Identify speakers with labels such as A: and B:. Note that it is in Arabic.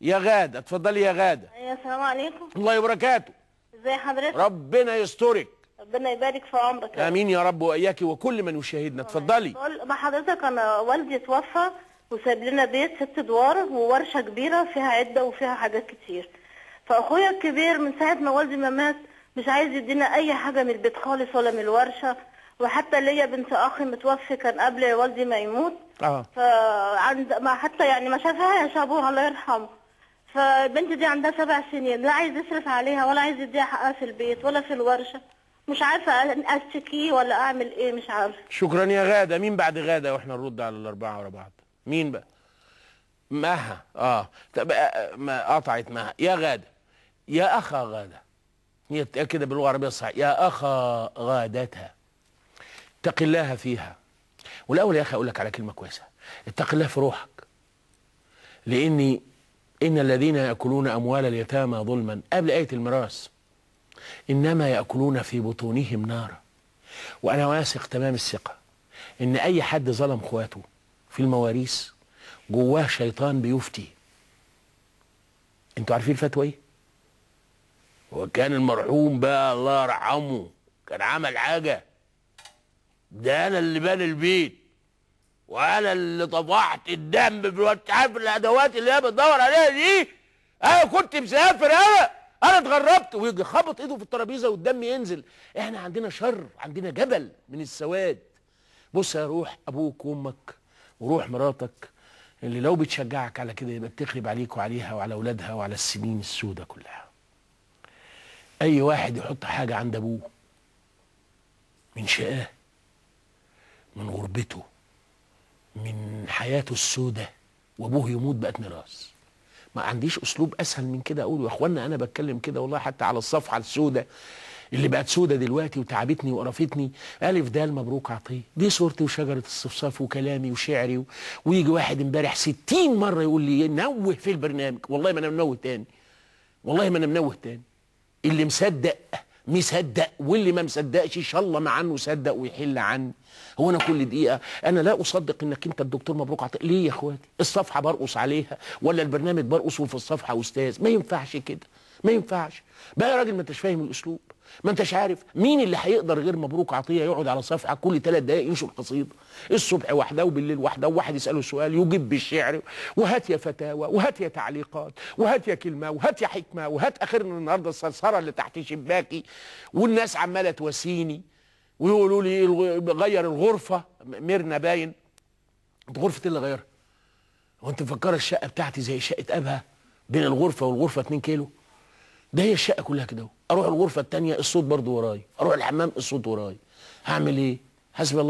A: يا غاده اتفضلي يا غاده
B: أيوة، السلام عليكم
A: الله وبركاته ازي حضرتك ربنا يسترك
B: ربنا يبارك في عمرك
A: امين يا رب واياكي وكل من يشاهدنا اتفضلي
B: ما حضرتك انا والدي توفى وساب لنا بيت ست ادوار وورشه كبيره فيها عده وفيها حاجات كتير فاخويا الكبير من ساعه ما والدي ما مات مش عايز يدينا اي حاجه من البيت خالص ولا من الورشه وحتى ليا بنت اخي متوفي كان قبل والدي ما يموت اه فعند ما حتى يعني ما شافهاش ابوها الله يرحمه فبنتي دي عندها سبع سنين لا عايز يصرف عليها ولا عايز يديها حقها في البيت ولا في الورشة مش عارفة أشتكي ولا أعمل إيه مش عارفة
A: شكرا يا غادة مين بعد غادة وإحنا نرد على الأربعة ورا بعض مين بقى مها آه طب آه، آه، ما قطعت مها يا غادة يا أخا غادة هي كده باللغة العربية الصحيحة يا أخا غادتها اتق الله فيها والأول يا أخي أقول لك على كلمة كويسة اتق الله في روحك لأني إن الذين يأكلون أموال اليتامى ظلما قبل آية الميراث إنما يأكلون في بطونهم نارا وأنا واثق تمام الثقة إن أي حد ظلم إخواته في المواريث جواه شيطان بيفتي انتوا عارفين الفتوى ايه وكان المرحوم بقى الله يرحمه كان عمل حاجه ده انا اللي بني البيت وانا اللي طبعت الدم بالوقت عارف الادوات اللي هي بتدور عليها دي انا كنت مسافر انا انا اتغربت ويجي خبط ايده في الترابيزه والدم ينزل احنا عندنا شر عندنا جبل من السواد بص يا روح ابوك وامك وروح مراتك اللي لو بتشجعك على كده يبقى بتخرب عليك وعليها وعلى اولادها وعلى السنين السودة كلها اي واحد يحط حاجه عند ابوه من شقاه من غربته من حياته السودة وابوه يموت بقت ميراث ما عنديش اسلوب اسهل من كده اقول يا اخوانا انا بتكلم كده والله حتى على الصفحه السوداء اللي بقت سودة دلوقتي وتعبتني وقرفتني ألف دال مبروك عطيه دي صورتي وشجرة الصفصاف وكلامي وشعري و... ويجي واحد امبارح ستين مرة يقول لي نوه في البرنامج والله ما أنا منوه تاني والله ما أنا منوه تاني اللي مصدق مصدق واللي ما مصدقش ان شاء الله مع انه صدق ويحل عني هو انا كل دقيقه انا لا اصدق انك انت الدكتور مبروك عطيه ليه يا اخواتي الصفحه برقص عليها ولا البرنامج برقص وفي الصفحه استاذ ما ينفعش كده ما ينفعش بقى يا راجل ما انتش فاهم الاسلوب ما انتش عارف مين اللي هيقدر غير مبروك عطيه يقعد على صفحه كل ثلاث دقائق ينشر قصيده الصبح واحده وبالليل واحده وواحد يساله سؤال يجيب بالشعر وهات يا فتاوى وهات يا تعليقات وهات يا كلمه وهات يا حكمه وهات اخرنا النهارده الصرصره اللي تحت شباكي والناس عماله تواسيني ويقولوا لي غير الغرفه ميرنا باين انت غرفه إيه اللي غيرها وانت مفكره الشقه بتاعتي زي شقه ابها بين الغرفه والغرفه 2 كيلو ده هي الشقه كلها كده اروح الغرفه الثانيه الصوت برضو وراي اروح الحمام الصوت وراي هعمل ايه حسب الله